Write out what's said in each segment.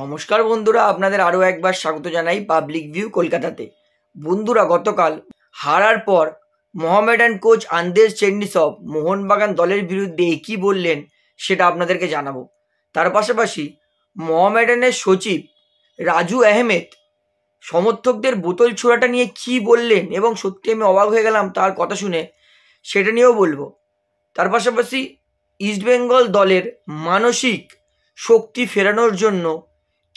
নমস্কার বন্ধুরা আপনাদের আরও একবার স্বাগত জানাই পাবলিক ভিউ কলকাতাতে বন্ধুরা গতকাল হারার পর মোহামেডান কোচ আন্দেজ চেন্ডিসব মোহনবাগান দলের বিরুদ্ধে কী বললেন সেটা আপনাদেরকে জানাবো তার পাশাপাশি মোহামেডানের সচিব রাজু আহমেদ সমর্থকদের বোতল ছোড়াটা নিয়ে কি বললেন এবং সত্যি আমি অবাক হয়ে গেলাম তার কথা শুনে সেটা নিয়েও বলবো তার পাশাপাশি ইস্টবেঙ্গল দলের মানসিক শক্তি ফেরানোর জন্য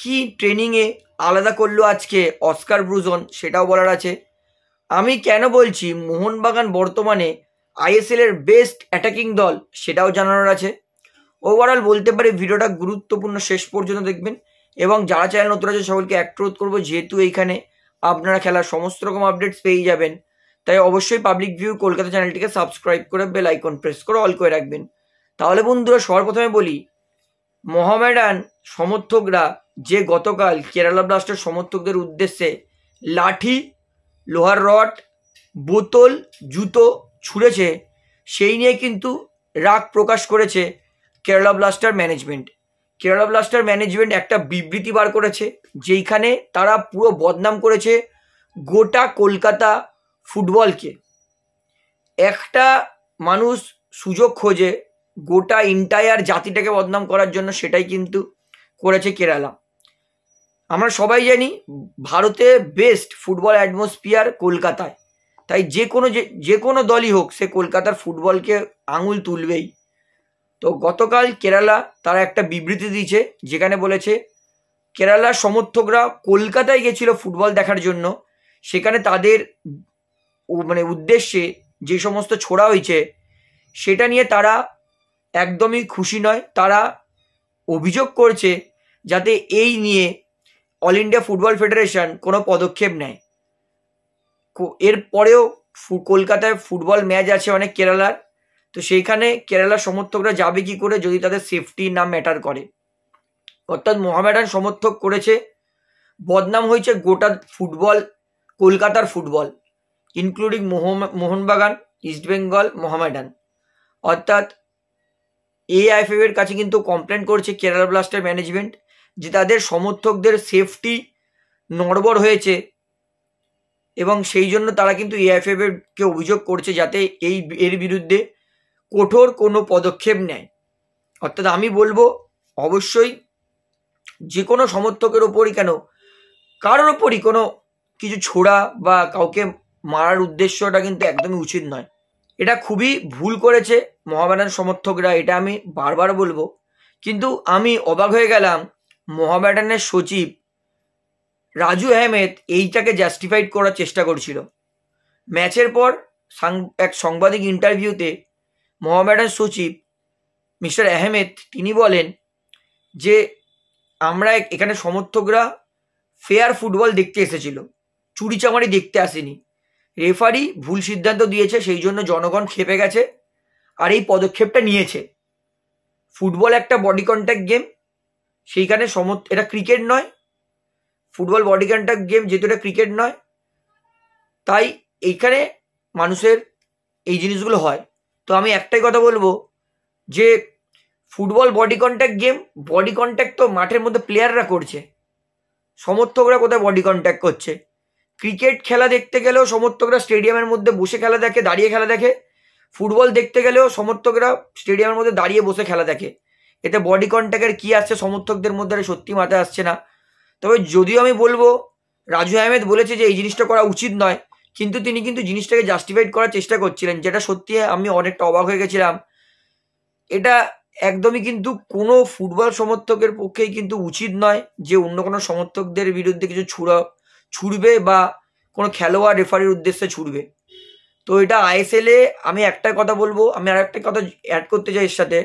কি ট্রেনিংয়ে আলাদা করলো আজকে অস্কার ব্রুজন সেটাও বলার আছে আমি কেন বলছি মোহনবাগান বর্তমানে আইএসএলের বেস্ট অ্যাটাকিং দল সেটাও জানানোর আছে ওভারঅল বলতে পারি ভিডিওটা গুরুত্বপূর্ণ শেষ পর্যন্ত দেখবেন এবং যারা চ্যানেল নতুন আছে সকলকে অ্যাক্ট্রোধ করবো যেহেতু এইখানে আপনারা খেলার সমস্ত রকম আপডেটস পেয়ে যাবেন তাই অবশ্যই পাবলিক ভিউ কলকাতা চ্যানেলটিকে সাবস্ক্রাইব করে বেল আইকন প্রেস করে অল করে রাখবেন তাহলে বন্ধুরা সর্বপ্রথমে বলি মহামেডান সমর্থকরা যে গতকাল কেরালা ব্লাস্টের সমর্থকদের উদ্দেশ্যে লাঠি লোহার রড বোতল জুতো ছুঁড়েছে সেই নিয়ে কিন্তু রাগ প্রকাশ করেছে Kerala blaster management Kerala blaster management একটা বিবৃতি বার করেছে যেইখানে তারা পুরো বদনাম করেছে গোটা কলকাতা ফুটবলকে একটা মানুষ সুযোগ খোঁজে গোটা ইন্টায়ার জাতিটাকে বদনাম করার জন্য সেটাই কিন্তু করেছে কেরালা আমরা সবাই জানি ভারতে বেস্ট ফুটবল অ্যাটমসফিয়ার কলকাতায় তাই যে কোনো যে কোনো দলই হোক সে কলকাতার ফুটবলকে আঙুল তুলবেই তো গতকাল কেরালা তারা একটা বিবৃতি দিয়েছে যেখানে বলেছে কেরালার সমর্থকরা কলকাতায় গেছিল ফুটবল দেখার জন্য সেখানে তাদের মানে উদ্দেশ্যে যে সমস্ত ছোড়া হয়েছে সেটা নিয়ে তারা একদমই খুশি নয় তারা অভিযোগ করছে যাতে এই নিয়ে অল ইন্ডিয়া ফুটবল ফেডারেশন কোনো পদক্ষেপ নেয় এরপরেও কলকাতায় ফুটবল ম্যাচ আছে অনেক কেরালার তো সেইখানে কেরালার সমর্থকরা যাবে কি করে যদি তাদের সেফটি না ম্যাটার করে অর্থাৎ মোহামেডান সমর্থক করেছে বদনাম হয়েছে গোটা ফুটবল কলকাতার ফুটবল ইনক্লুডিং মোহনবাগান ইস্টবেঙ্গল মোহামেডান অর্থাৎ এআইএফএফ এর কাছে কিন্তু কমপ্লেন করেছে কেরালা ব্লাস্টার ম্যানেজমেন্ট যে তাদের সমর্থকদের সেফটি নড়বড় হয়েছে এবং সেই জন্য তারা কিন্তু কে অভিযোগ করছে যাতে এই এর বিরুদ্ধে কঠোর কোনো পদক্ষেপ নেয় অর্থাৎ আমি বলবো অবশ্যই যে কোনো সমর্থকের ওপরই কেন কারোর ওপরই কোনো কিছু ছোড়া বা কাউকে মারার উদ্দেশ্যটা কিন্তু একদমই উচিত নয় এটা খুবই ভুল করেছে মহামেডান সমর্থকরা এটা আমি বারবার বলবো কিন্তু আমি অবাক হয়ে গেলাম মহাব্যাটানের সচিব রাজু আহমেদ এইটাকে জাস্টিফাইড করার চেষ্টা করছিল ম্যাচের পর এক সাংবাদিক ইন্টারভিউতে মহাব্যাটান সচিব মিস্টার আহমেদ তিনি বলেন যে আমরা এখানে সমর্থকরা ফেয়ার ফুটবল দেখতে এসেছিল চুরিচামারি দেখতে আসেনি রেফারি ভুল সিদ্ধান্ত দিয়েছে সেই জন্য জনগণ খেপে গেছে আর এই পদক্ষেপটা নিয়েছে ফুটবল একটা বডি কন্ট্যাক্ট গেম সেইখানে সমর্থ এটা ক্রিকেট নয় ফুটবল বডি কন্ট্যাক্ট গেম যেহেতু এটা ক্রিকেট নয় তাই এইখানে মানুষের এই জিনিসগুলো হয় তো আমি একটাই কথা বলবো যে football body contact game body contact তো মাঠের মধ্যে প্লেয়াররা করছে সমর্থকরা কোথায় বডি কন্ট্যাক্ট করছে ক্রিকেট খেলা দেখতে গেলেও সমর্থকরা স্টেডিয়ামের মধ্যে বসে খেলা দেখে দাঁড়িয়ে খেলা দেখে ফুটবল দেখতে গেলেও সমর্থকরা স্টেডিয়ামের মধ্যে দাঁড়িয়ে বসে খেলা দেখে এতে বডি কন্ট্যাক্টের কী আসছে সমর্থকদের মধ্যে সত্যি মাথায় আসছে না তবে যদিও আমি বলবো রাজু আহমেদ বলেছে যে এই জিনিসটা করা উচিত নয় কিন্তু তিনি কিন্তু জিনিসটাকে জাস্টিফাইড করার চেষ্টা করছিলেন যেটা সত্যি আমি অনেকটা অবাক হয়ে গেছিলাম এটা একদমই কিন্তু কোনো ফুটবল সমর্থকের পক্ষেই কিন্তু উচিত নয় যে অন্য কোনো সমর্থকদের বিরুদ্ধে কিছু ছুড়া ছুড়বে বা কোনো খেলোয়াড় রেফারির উদ্দেশ্যে ছুড়বে তো এটা আইএসএলে আমি একটা কথা বলবো আমি আর একটা কথা অ্যাড করতে চাই এর সাথে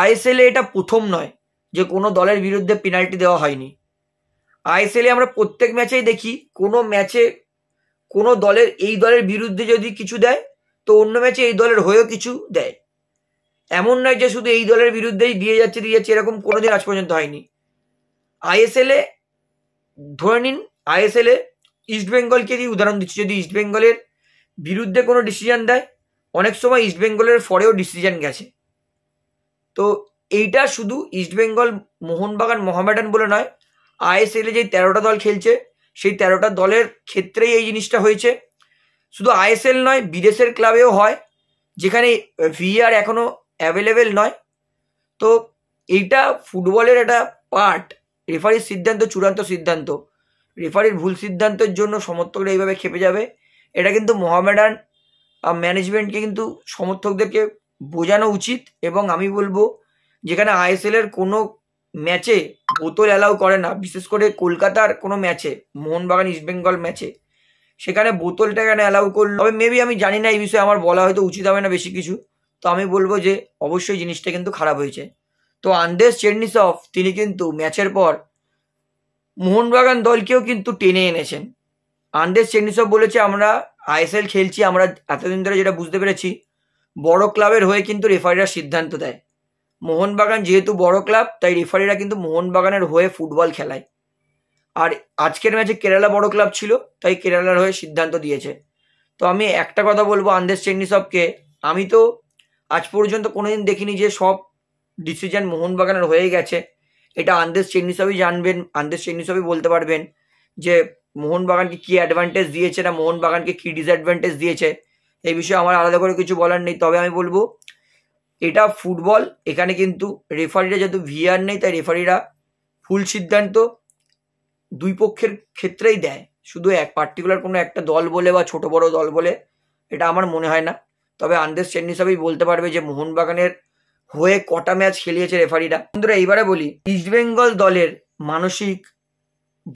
আইএসএলে এটা প্রথম নয় যে কোনো দলের বিরুদ্ধে পেনাল্টি দেওয়া হয়নি আইএসএলে আমরা প্রত্যেক ম্যাচেই দেখি কোনো ম্যাচে কোনো দলের এই দলের বিরুদ্ধে যদি কিছু দেয় তো অন্য ম্যাচে এই দলের হয়েও কিছু দেয় এমন নয় যে শুধু এই দলের বিরুদ্ধেই দিয়ে যাচ্ছে দিয়ে যাচ্ছে এরকম কোনোদিন আজ পর্যন্ত হয়নি আইএসএলে ধরে নিন আইএসএলে ইস্টবেঙ্গলকে দিয়ে উদাহরণ দিচ্ছি যদি ইস্টবেঙ্গলের বিরুদ্ধে কোনো ডিসিশন দেয় অনেক সময় ইস্টবেঙ্গলের ফরেও ডিসিশন গেছে তো এইটা শুধু ইস্টবেঙ্গল মোহনবাগান মোহামেডান বলে নয় আইএসএলে যে তেরোটা দল খেলছে সেই তেরোটা দলের ক্ষেত্রেই এই জিনিসটা হয়েছে শুধু আইএসএল নয় বিদেশের ক্লাবেও হয় যেখানে ভিআর এখনও অ্যাভেলেবেল নয় তো এইটা ফুটবলের একটা পার্ট রেফারির সিদ্ধান্ত চূড়ান্ত সিদ্ধান্ত রেফারির ভুল সিদ্ধান্তের জন্য সমর্থকরা এইভাবে খেপে যাবে এটা কিন্তু মোহামেডান ম্যানেজমেন্টকে কিন্তু সমর্থকদেরকে বোঝানো উচিত এবং আমি বলবো যেখানে আইএসএলের কোনো ম্যাচে বোতল অ্যালাউ করে না বিশেষ করে কলকাতার কোনো ম্যাচে মোহনবাগান ইস্টবেঙ্গল ম্যাচে সেখানে বোতলটা কেন অ্যালাউ করলো তবে মেবি আমি জানি না এই বিষয়ে আমার বলা হয়তো উচিত হবে না বেশি কিছু তো আমি বলবো যে অবশ্যই জিনিসটা কিন্তু খারাপ হয়েছে তো চেন্নিস চেন্নিসফ তিনি কিন্তু ম্যাচের পর মোহনবাগান দলকেও কিন্তু টেনে এনেছেন চেন্নিস চেন্নিসফ বলেছে আমরা আইএসএল খেলছি আমরা এতদিন ধরে যেটা বুঝতে পেরেছি বড় ক্লাবের হয়ে কিন্তু রেফারিরা সিদ্ধান্ত দেয় মোহনবাগান যেহেতু বড় ক্লাব তাই রেফারিরা কিন্তু মোহনবাগানের হয়ে ফুটবল খেলায় আর আজকের ম্যাচে কেরালা বড় ক্লাব ছিল তাই কেরালার হয়ে সিদ্ধান্ত দিয়েছে তো আমি একটা কথা বলবো আন্দেশ সবকে আমি তো আজ পর্যন্ত কোনোদিন দেখিনি যে সব ডিসিশন মোহনবাগানের হয়ে গেছে এটা আন্দেশ সবই জানবেন আন্দেশ সবই বলতে পারবেন যে মোহনবাগানকে কী অ্যাডভান্টেজ দিয়েছে না মোহনবাগানকে কী ডিসঅ্যাডভান্টেজ দিয়েছে এই বিষয়ে আমার আলাদা করে কিছু বলার নেই তবে আমি বলবো এটা ফুটবল এখানে কিন্তু রেফারিরা যেহেতু ভিআর নেই তাই রেফারিরা ফুল সিদ্ধান্ত দুই পক্ষের ক্ষেত্রেই দেয় শুধু এক পার্টিকুলার কোনো একটা দল বলে বা ছোট বড় দল বলে এটা আমার মনে হয় না তবে আন্ডারস্ট্যান্ড হিসাবেই বলতে পারবে যে মোহনবাগানের হয়ে কটা ম্যাচ খেলিয়েছে রেফারিরা বন্ধুরা এইবারে বলি ইস্টবেঙ্গল দলের মানসিক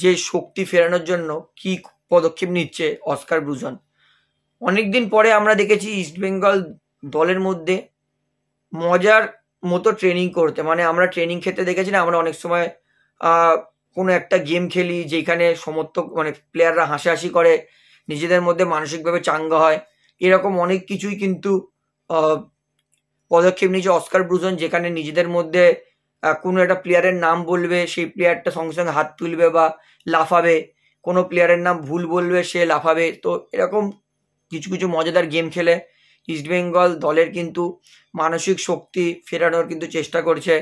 যে শক্তি ফেরানোর জন্য কি পদক্ষেপ নিচ্ছে অস্কার ব্রুজন অনেকদিন পরে আমরা দেখেছি ইস্টবেঙ্গল দলের মধ্যে মজার মতো ট্রেনিং করতে মানে আমরা ট্রেনিং ক্ষেত্রে দেখেছি না আমরা অনেক সময় কোনো একটা গেম খেলি যেখানে সমর্থক মানে প্লেয়াররা হাসাহাসি করে নিজেদের মধ্যে মানসিকভাবে চাঙ্গা হয় এরকম অনেক কিছুই কিন্তু পদক্ষেপ নিয়েছে অস্কার ব্রুজন যেখানে নিজেদের মধ্যে কোনো একটা প্লেয়ারের নাম বলবে সেই প্লেয়ারটা সঙ্গে সঙ্গে হাত তুলবে বা লাফাবে কোনো প্লেয়ারের নাম ভুল বলবে সে লাফাবে তো এরকম কিছু কিছু মজাদার গেম খেলে ইস্টবেঙ্গল দলের কিন্তু মানসিক শক্তি ফেরানোর কিন্তু চেষ্টা করছে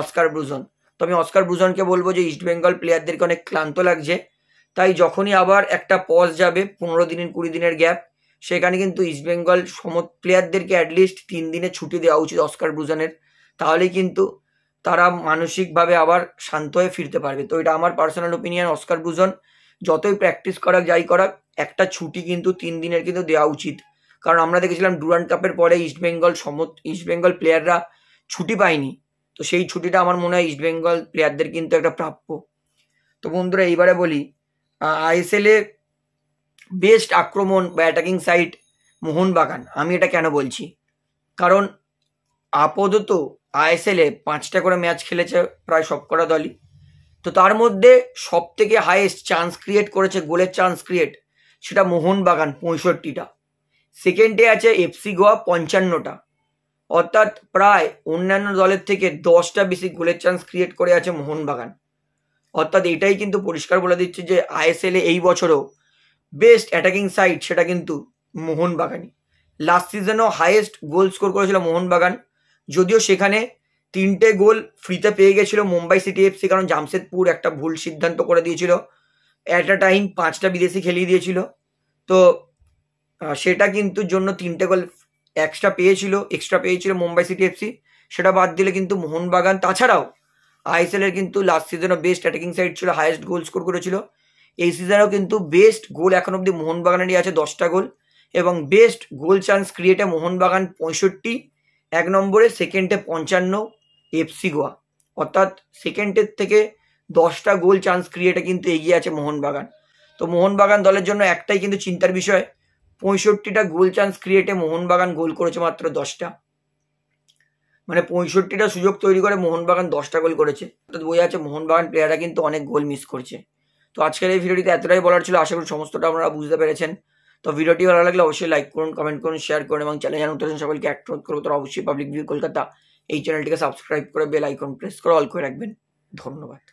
অস্কার ব্রুজন তো আমি অস্কার ব্রুজনকে বলবো যে ইস্টবেঙ্গল প্লেয়ারদেরকে অনেক ক্লান্ত লাগছে তাই যখনই আবার একটা পজ যাবে পনেরো দিনের কুড়ি দিনের গ্যাপ সেখানে কিন্তু ইস্টবেঙ্গল সম প্লেয়ারদেরকে অ্যাটলিস্ট তিন দিনে ছুটি দেওয়া উচিত অস্কার ব্রুজনের তাহলেই কিন্তু তারা মানসিকভাবে আবার শান্ত হয়ে ফিরতে পারবে তো এটা আমার পার্সোনাল ওপিনিয়ন অস্কার ব্রুজন যতই প্র্যাকটিস করাক যাই করাক একটা ছুটি কিন্তু তিন দিনের কিন্তু দেওয়া উচিত কারণ আমরা দেখেছিলাম ডুরান্ড কাপের পরে ইস্টবেঙ্গল সম ইস্টবেঙ্গল প্লেয়াররা ছুটি পায়নি তো সেই ছুটিটা আমার মনে হয় ইস্টবেঙ্গল প্লেয়ারদের কিন্তু একটা প্রাপ্য তো বন্ধুরা এইবারে বলি আইএসএলে বেস্ট আক্রমণ বা অ্যাটাকিং সাইট মোহনবাগান আমি এটা কেন বলছি কারণ আপাতত আইএসএলে পাঁচটা করে ম্যাচ খেলেছে প্রায় সবকটা দলই তো তার মধ্যে সব থেকে হায়েস্ট চান্স ক্রিয়েট করেছে গোলের চান্স ক্রিয়েট সেটা মোহনবাগান পঁয়ষট্টিটা সেকেন্ডে আছে এফসি গোয়া পঞ্চান্নটা অর্থাৎ প্রায় অন্যান্য দলের থেকে দশটা বেশি গোলের চান্স ক্রিয়েট করে আছে মোহনবাগান অর্থাৎ এটাই কিন্তু পরিষ্কার বলে দিচ্ছে যে আইএসএলে এই বছরও বেস্ট অ্যাটাকিং সাইড সেটা কিন্তু মোহনবাগানই লাস্ট সিজনও হাইয়েস্ট গোল স্কোর করেছিল মোহনবাগান যদিও সেখানে তিনটে গোল ফ্রিতে পেয়ে গেছিল মুম্বাই সিটি এফসি কারণ জামশেদপুর একটা ভুল সিদ্ধান্ত করে দিয়েছিল অ্যাট আ টাইম পাঁচটা বিদেশি খেলিয়ে দিয়েছিল তো সেটা কিন্তু জন্য তিনটে গোল এক্সট্রা পেয়েছিল এক্সট্রা পেয়েছিল মুম্বাই সিটি এফসি সেটা বাদ দিলে কিন্তু মোহনবাগান তাছাড়াও আইএসএলের কিন্তু লাস্ট সিজনও বেস্ট অ্যাটাকিং সাইড ছিল হায়েস্ট গোল স্কোর করেছিল এই সিজনেও কিন্তু বেস্ট গোল এখন অবধি মোহনবাগানেরই আছে দশটা গোল এবং বেস্ট গোল চান্স ক্রিয়েটে মোহনবাগান পঁয়ষট্টি এক নম্বরে সেকেন্ডে পঞ্চান্ন এফসি গোয়া অর্থাৎ সেকেন্ডের থেকে দশটা গোল চান্স ক্রিয়েটে কিন্তু এগিয়ে আছে মোহনবাগান তো মোহনবাগান দলের জন্য একটাই কিন্তু চিন্তার বিষয় পঁয়ষট্টিটা গোল চান্স ক্রিয়েটে মোহনবাগান গোল করেছে মাত্র দশটা মানে পঁয়ষট্টিটা সুযোগ তৈরি করে মোহনবাগান দশটা গোল করেছে অর্থাৎ বোঝা যাচ্ছে মোহনবাগান প্লেয়াররা কিন্তু অনেক গোল মিস করছে তো আজকের এই ভিডিওটিতে এতটাই বলার ছিল আশা করি সমস্তটা আপনারা বুঝতে পেরেছেন তো ভিডিওটি ভালো লাগলে অবশ্যই লাইক করুন কমেন্ট করুন শেয়ার করুন এবং চ্যানেল জানুন সকলকে অ্যাক্ট করবো তারা অবশ্যই পাবলিক ভিউ কলকাতা এই চ্যানেলটিকে সাবস্ক্রাইব করে বেল আইকন প্রেস করে অল করে রাখবেন ধন্যবাদ